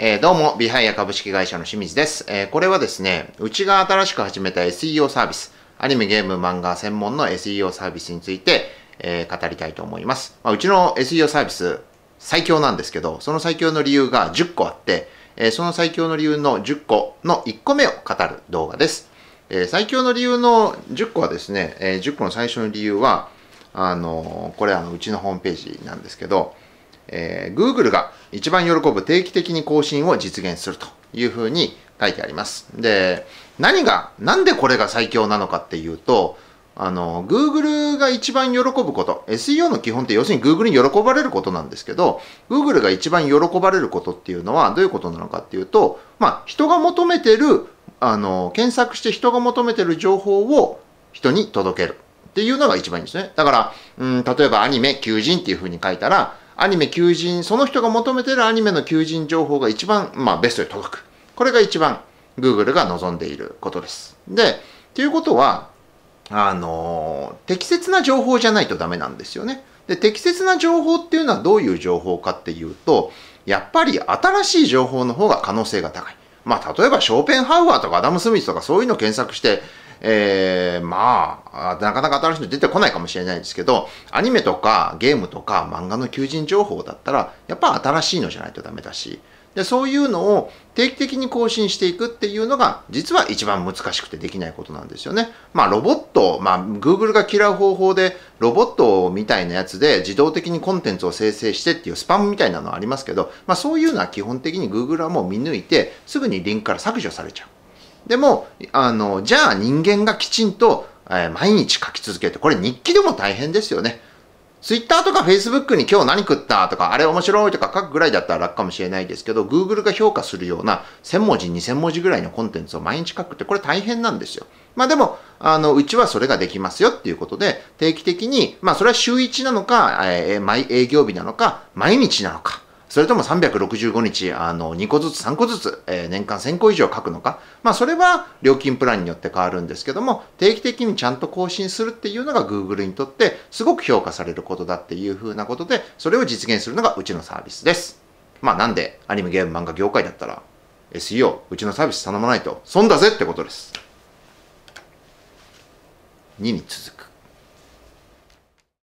えー、どうも、ビハイア株式会社の清水です。えー、これはですね、うちが新しく始めた SEO サービス、アニメ、ゲーム、漫画専門の SEO サービスについて、えー、語りたいと思います。まあ、うちの SEO サービス、最強なんですけど、その最強の理由が10個あって、えその最強の理由の10個の1個目を語る動画です。え最強の理由の10個はですね、え10個の最初の理由は、あのこれあのうちのホームページなんですけど、えー、Google が一番喜ぶ定期的に更新を実現するというふうに書いてあります。で、何が、なんでこれが最強なのかっていうと、あの、Google が一番喜ぶこと、SEO の基本って要するに Google に喜ばれることなんですけど、Google が一番喜ばれることっていうのはどういうことなのかっていうと、まあ、人が求めてる、あの、検索して人が求めてる情報を人に届けるっていうのが一番いいんですね。だから、うん、例えばアニメ、求人っていうふうに書いたら、アニメ求人、その人が求めてるアニメの求人情報が一番、まあ、ベストに届く。これが一番 Google が望んでいることです。で、ということは、あのー、適切な情報じゃないとダメなんですよね。で、適切な情報っていうのはどういう情報かっていうと、やっぱり新しい情報の方が可能性が高い。まあ、例えばショーペンハウアーとかアダム・スミスとかそういうの検索して、えー、まあ、なかなか新しいの出てこないかもしれないですけど、アニメとかゲームとか漫画の求人情報だったら、やっぱ新しいのじゃないとダメだし、でそういうのを定期的に更新していくっていうのが実は一番難しくてできないことなんですよね。まあロボット、まあ Google が嫌う方法でロボットみたいなやつで自動的にコンテンツを生成してっていうスパムみたいなのありますけど、まあそういうのは基本的に Google はもう見抜いてすぐにリンクから削除されちゃう。でも、あの、じゃあ人間がきちんと、えー、毎日書き続けて、これ日記でも大変ですよね。ツイッターとかフェイスブックに今日何食ったとか、あれ面白いとか書くぐらいだったら楽かもしれないですけど、Google が評価するような1000文字、2000文字ぐらいのコンテンツを毎日書くってこれ大変なんですよ。まあでも、あの、うちはそれができますよっていうことで、定期的に、まあそれは週1なのか、えー、毎営業日なのか、毎日なのか、それとも365日、あの、2個ずつ3個ずつ、えー、年間1000個以上書くのか。まあ、それは料金プランによって変わるんですけども、定期的にちゃんと更新するっていうのが Google にとってすごく評価されることだっていうふうなことで、それを実現するのがうちのサービスです。まあ、なんで、アニメ、ゲーム、漫画業界だったら、SEO、うちのサービス頼まないと損だぜってことです。2に続く。